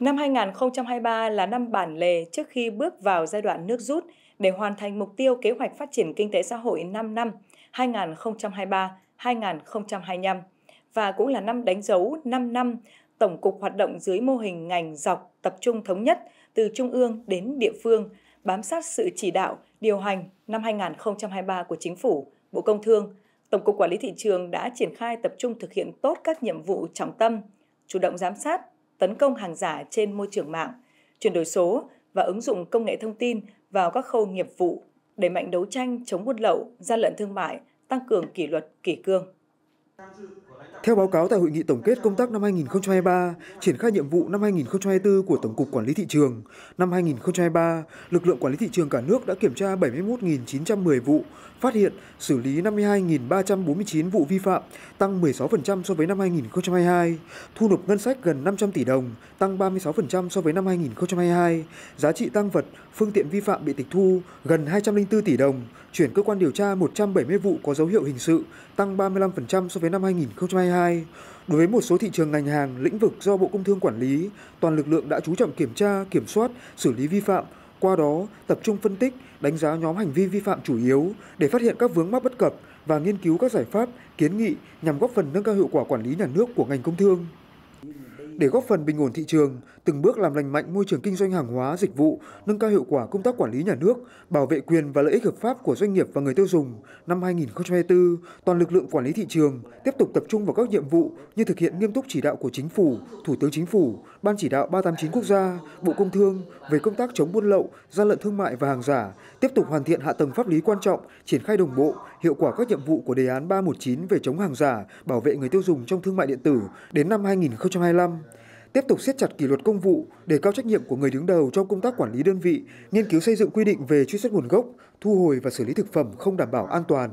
Năm 2023 là năm bản lề trước khi bước vào giai đoạn nước rút để hoàn thành mục tiêu kế hoạch phát triển kinh tế xã hội 5 năm 2023-2025 và cũng là năm đánh dấu 5 năm Tổng cục hoạt động dưới mô hình ngành dọc tập trung thống nhất từ trung ương đến địa phương, bám sát sự chỉ đạo, điều hành năm 2023 của Chính phủ, Bộ Công Thương, Tổng cục Quản lý Thị trường đã triển khai tập trung thực hiện tốt các nhiệm vụ trọng tâm, chủ động giám sát, tấn công hàng giả trên môi trường mạng, chuyển đổi số và ứng dụng công nghệ thông tin vào các khâu nghiệp vụ, đẩy mạnh đấu tranh chống buôn lậu, gian lận thương mại, tăng cường kỷ luật, kỷ cương. Theo báo cáo tại hội nghị tổng kết công tác năm 2023, triển khai nhiệm vụ năm 2024 của Tổng cục Quản lý thị trường, năm 2023, lực lượng quản lý thị trường cả nước đã kiểm tra 71.910 vụ, phát hiện, xử lý 52.349 vụ vi phạm, tăng 16% so với năm 2022, thu nộp ngân sách gần 500 tỷ đồng, tăng 36% so với năm 2022, giá trị tăng vật, phương tiện vi phạm bị tịch thu gần 204 tỷ đồng, chuyển cơ quan điều tra 170 vụ có dấu hiệu hình sự, tăng 35% so với cuối năm 2022, đối với một số thị trường ngành hàng, lĩnh vực do Bộ Công Thương quản lý, toàn lực lượng đã chú trọng kiểm tra, kiểm soát, xử lý vi phạm, qua đó tập trung phân tích, đánh giá nhóm hành vi vi phạm chủ yếu để phát hiện các vướng mắc bất cập và nghiên cứu các giải pháp, kiến nghị nhằm góp phần nâng cao hiệu quả quản lý nhà nước của ngành công thương để góp phần bình ổn thị trường, từng bước làm lành mạnh môi trường kinh doanh hàng hóa, dịch vụ, nâng cao hiệu quả công tác quản lý nhà nước, bảo vệ quyền và lợi ích hợp pháp của doanh nghiệp và người tiêu dùng. Năm 2024, toàn lực lượng quản lý thị trường tiếp tục tập trung vào các nhiệm vụ như thực hiện nghiêm túc chỉ đạo của Chính phủ, Thủ tướng Chính phủ, Ban chỉ đạo 389 quốc gia, Bộ Công Thương về công tác chống buôn lậu, gian lận thương mại và hàng giả tiếp tục hoàn thiện hạ tầng pháp lý quan trọng, triển khai đồng bộ, hiệu quả các nhiệm vụ của đề án 319 về chống hàng giả, bảo vệ người tiêu dùng trong thương mại điện tử đến năm 2025 tiếp tục siết chặt kỷ luật công vụ, đề cao trách nhiệm của người đứng đầu trong công tác quản lý đơn vị, nghiên cứu xây dựng quy định về truy xuất nguồn gốc, thu hồi và xử lý thực phẩm không đảm bảo an toàn.